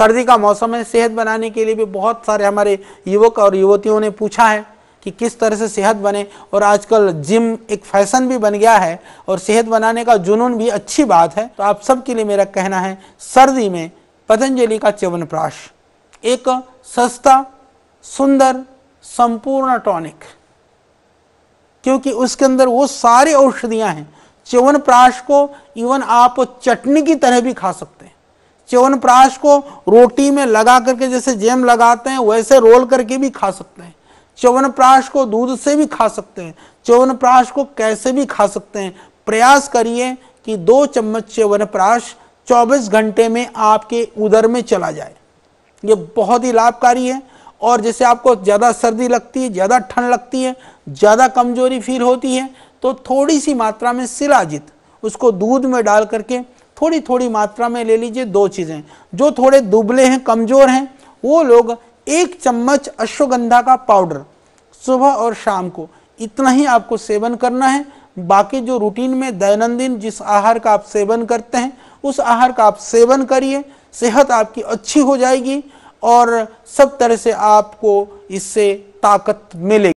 सर्दी का मौसम है सेहत बनाने के लिए भी बहुत सारे हमारे युवक और युवतियों ने पूछा है कि किस तरह से सेहत बने और आजकल जिम एक फैशन भी बन गया है और सेहत बनाने का जुनून भी अच्छी बात है तो आप सबके लिए मेरा कहना है सर्दी में पतंजलि का च्यवनप्राश एक सस्ता सुंदर संपूर्ण टॉनिक क्योंकि उसके अंदर वो सारी औषधियां हैं च्यवनप्राश को इवन आप चटनी की तरह भी खा सकते हैं च्यवनप्राश को रोटी में लगा करके जैसे जैम लगाते हैं वैसे रोल करके भी खा सकते हैं च्यवनप्राश को दूध से भी खा सकते हैं च्यवनप्राश को कैसे भी खा सकते हैं प्रयास करिए कि दो चम्मच च्यवनप्राश 24 घंटे में आपके उदर में चला जाए ये बहुत ही लाभकारी है और जैसे आपको ज़्यादा सर्दी लगती है ज़्यादा ठंड लगती है ज़्यादा कमजोरी फील होती है तो थोड़ी सी मात्रा में सिलाजित उसको दूध में डाल करके थोड़ी थोड़ी मात्रा में ले लीजिए दो चीज़ें जो थोड़े दुबले हैं कमज़ोर हैं वो लोग एक चम्मच अश्वगंधा का पाउडर सुबह और शाम को इतना ही आपको सेवन करना है बाकी जो रूटीन में दैनंदिन जिस आहार का आप सेवन करते हैं उस आहार का आप सेवन करिए सेहत आपकी अच्छी हो जाएगी और सब तरह से आपको इससे ताकत मिलेगी